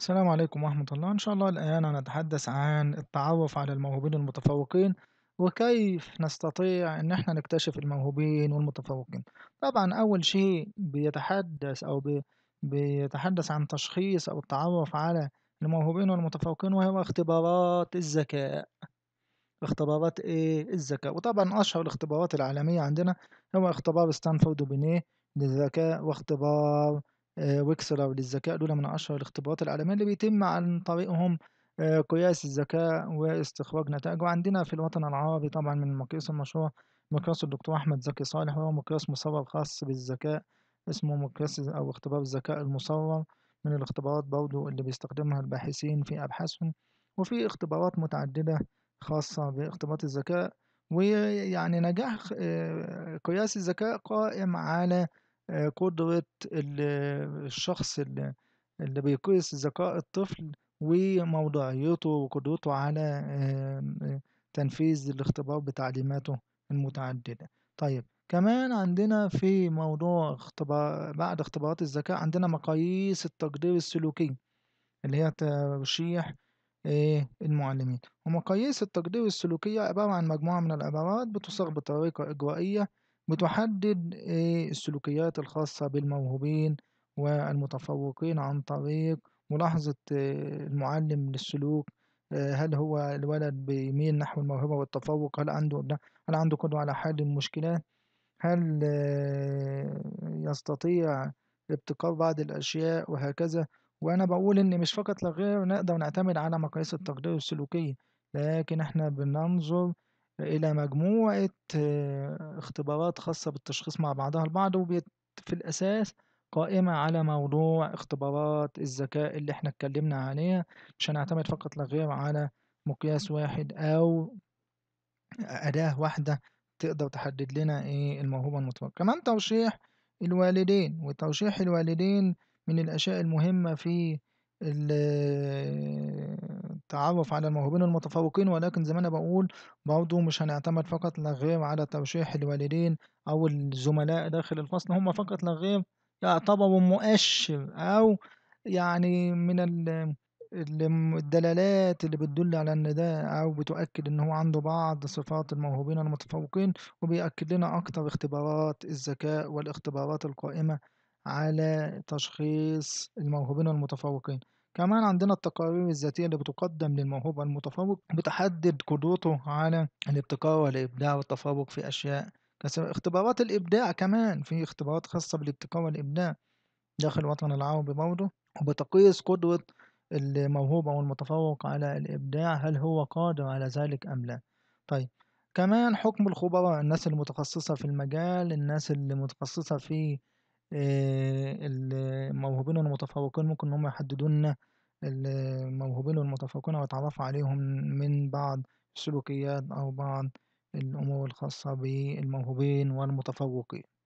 السلام عليكم ورحمة الله إن شاء الله الآن هنتحدث عن التعرف على الموهوبين المتفوقين وكيف نستطيع إن إحنا نكتشف الموهوبين والمتفوقين طبعا أول شيء بيتحدث أو بي بيتحدث عن تشخيص أو التعرف على الموهوبين والمتفوقين وهو اختبارات الذكاء اختبارات إيه الذكاء وطبعا أشهر الاختبارات العالمية عندنا هو اختبار ستانفورد وبينيه للذكاء واختبار آه، ويكسلر للذكاء دول من أشهر الاختبارات العالمية اللي بيتم عن طريقهم آه، قياس الذكاء واستخراج نتائجه عندنا في الوطن العربي طبعا من المقياس المشهور مقياس الدكتور أحمد زكي صالح وهو مقياس مصور خاص بالذكاء اسمه مقياس أو اختبار الذكاء المصور من الاختبارات برضو اللي بيستخدمها الباحثين في أبحاثهم وفي اختبارات متعددة خاصة باختبارات الذكاء ويعني نجاح آه، قياس الذكاء قائم على آه، قدرة الشخص اللي بيقيس ذكاء الطفل وموضوعيته وقدرته على آه، تنفيذ الاختبار بتعليماته المتعددة طيب كمان عندنا في موضوع اختبار بعد اختبارات الذكاء عندنا مقاييس التقدير السلوكي اللي هي ترشيح آه، المعلمين ومقاييس التقدير السلوكية عبارة عن مجموعة من العبارات بتصاغ بطريقة إجرائية بتحدد آه، السلوكيات الخاصة بالموهوبين والمتفوقين عن طريق ملاحظة آه، المعلم للسلوك آه، هل هو الولد بيميل نحو الموهبة والتفوق هل عنده هل عنده قدرة على حل المشكلات هل يستطيع ابتكار بعض الأشياء وهكذا وأنا بقول إن مش فقط لغير نقدر نعتمد على مقاييس التقدير السلوكية لكن إحنا بننظر إلى مجموعة آه، اختبارات خاصة بالتشخيص مع بعضها البعض وبيت في الأساس قائمة على موضوع اختبارات الذكاء اللي احنا اتكلمنا عليها مش هنعتمد فقط لا غير على مقياس واحد أو أداة واحدة تقدر تحدد لنا ايه الموهبة المتوقعة كمان توشيح الوالدين وتوشيح الوالدين من الأشياء المهمة في التعرف على الموهوبين المتفوقين ولكن زي ما أنا بقول برضه مش هنعتمد فقط لا غير على ترشيح الوالدين أو الزملاء داخل الفصل هُم فقط لا غير يعتبروا مؤشر أو يعني من ال الدلالات اللي بتدل على إن ده أو بتؤكد إن هو عنده بعض صفات الموهوبين المتفوقين، وبيأكد لنا أكتر اختبارات الذكاء والاختبارات القائمة على تشخيص الموهوبين المتفوقين. كمان عندنا التقارير الذاتية اللي بتقدم للموهوب المتفوق بتحدد قدرته على الابتكار والإبداع والتفوق في أشياء كثيرة اختبارات الإبداع كمان في اختبارات خاصة بالابتكار والإبداع داخل الوطن العربي برضه وبتقيس قدرة الموهوب أو المتفوق على الإبداع هل هو قادر على ذلك أم لا طيب كمان حكم الخبراء الناس المتخصصة في المجال الناس اللي متخصصة في آه، الموهوبين والمتفوقين ممكن إن هم يحددون الموهوبين والمتفوقين ويتعرفوا عليهم من بعض السلوكيات أو بعض الأمور الخاصة بالموهوبين والمتفوقين.